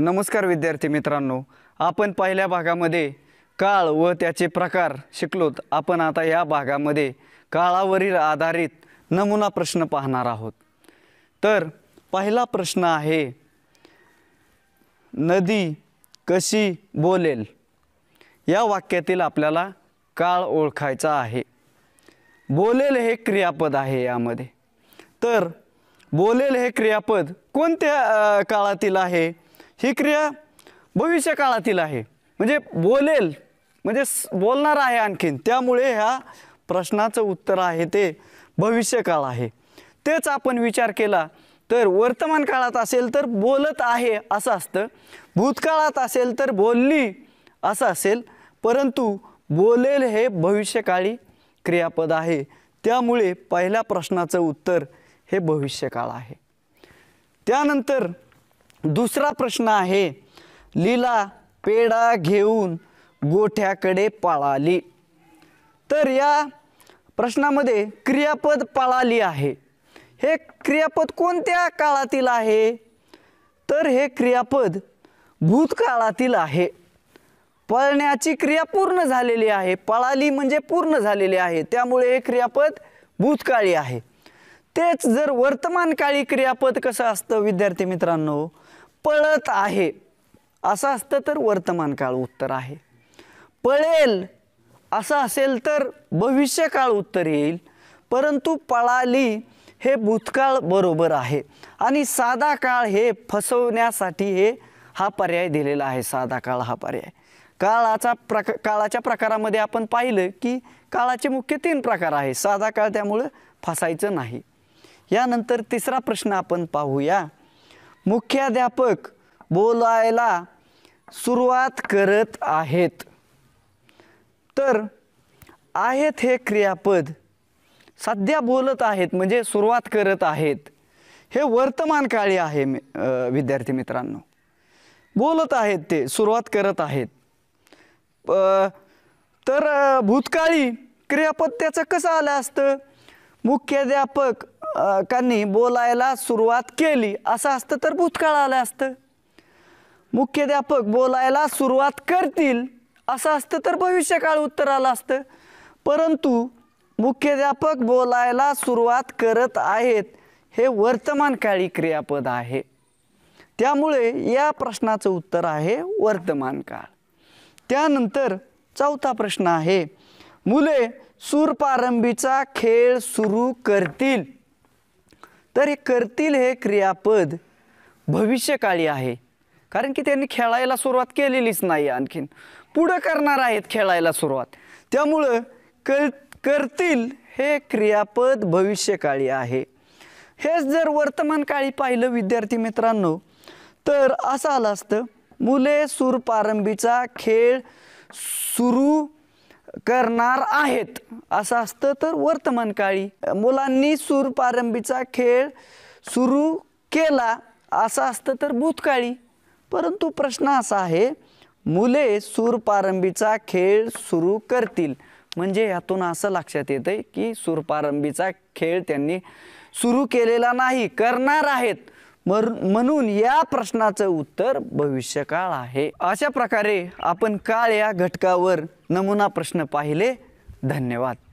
नमस्कार विद्यार्थी मित्रांनो आपण पहिल्या भागामध्ये काळ व त्याचे प्रकार शिकलोत आपण आता या भागामध्ये काळावरील आधारित नमुना प्रश्न पाहणार आहोत तर पहिला प्रश्न आहे नदी कशी बोलेल या वाक्यातील आपल्याला काळ ओळखायचा आहे बोलेल हे क्रियापद आहे यामध्ये तर बोलेल हे क्रियापद कोणत्या काळातील आहे ही क्रिया भविष्यकाळातील आहे म्हणजे बोलेल म्हणजे बोलणार आहे आणखीन त्यामुळे ह्या प्रश्नाचं उत्तर आहे ते भविष्यकाळ आहे तेच आपण विचार केला तर वर्तमान काळात असेल तर बोलत आहे असं असतं भूतकाळात असेल तर बोलली असं असेल परंतु बोलेल हे भविष्यकाळी क्रियापद आहे त्यामुळे पहिल्या प्रश्नाचं उत्तर हे भविष्यकाळ आहे त्यानंतर दुसरा प्रश्न आहे लीला पेढा घेऊन गोठ्याकडे पळाली तर या प्रश्नामध्ये क्रियापद पळाली आहे हे क्रियापद कोणत्या काळातील आहे तर हे क्रियापद भूतकाळातील आहे पळण्याची क्रिया पूर्ण झालेली आहे पळाली म्हणजे पूर्ण झालेली आहे त्यामुळे हे क्रियापद भूतकाळी आहे तेच जर वर्तमानकाळी क्रियापद कसं असतं विद्यार्थी मित्रांनो पळत आहे असं असतं तर वर्तमान काळ उत्तर आहे पळेल असं असेल तर भविष्यकाळ उत्तर येईल परंतु पळाली हे भूतकाळ बरोबर आहे आणि साधा काळ हे फसवण्यासाठी हे हा पर्याय दिलेला आहे साधा काळ हा पर्याय काळाचा प्रक काळाच्या प्रकारामध्ये आपण पाहिलं की काळाचे मुख्य तीन प्रकार आहे साधा काळ त्यामुळं फसायचं नाही यानंतर तिसरा प्रश्न आपण पाहूया मुख्याध्यापक बोलायला सुरुवात करत आहेत तर आहेत हे क्रियापद सध्या बोलत आहेत म्हणजे सुरुवात करत आहेत हे वर्तमान काळी आहे विद्यार्थी मित्रांनो बोलत आहेत ते सुरुवात करत आहेत तर भूतकाळी क्रियापद त्याचं कसं आलं असतं मुख्याध्यापक कांनी बोलायला सुरुवात केली असं असतं तर भूतकाळ आलं असतं मुख्याध्यापक बोलायला सुरुवात करतील असं असतं तर भविष्यकाळ उत्तर आलं असतं परंतु मुख्याध्यापक बोलायला सुरुवात करत आहेत हे वर्तमानकाळी क्रियापद आहे त्यामुळे या प्रश्नाचं उत्तर आहे वर्तमान काळ त्यानंतर चौथा प्रश्न आहे मुले सूरपारंभीचा खेळ सुरू करतील तर हे करतील हे क्रियापद भविष्यकाळी आहे कारण की त्यांनी खेळायला सुरुवात केलेलीच नाही आणखीन पुढं करणार आहेत खेळायला सुरुवात त्यामुळं कल करतील हे क्रियापद भविष्यकाळी आहे हेच जर वर्तमानकाळी पाहिलं विद्यार्थी मित्रांनो तर असं आलं असतं मुले सुरपारंभीचा खेळ सुरू करणार आहेत असं असतं तर वर्तमानकाळी मुलांनी सूर खेळ सुरू केला असं असतं तर भूतकाळी परंतु प्रश्न असा आहे मुले सुरपारंभीचा खेळ सुरू करतील म्हणजे यातून असं लक्षात येतं की सुरपारंभीचा खेळ त्यांनी सुरू केलेला नाही करणार आहेत म्हणून या प्रश्नाचं उत्तर भविष्यकाळ आहे अशा प्रकारे आपण काळ या घटकावर नमुना प्रश्न पाहिले धन्यवाद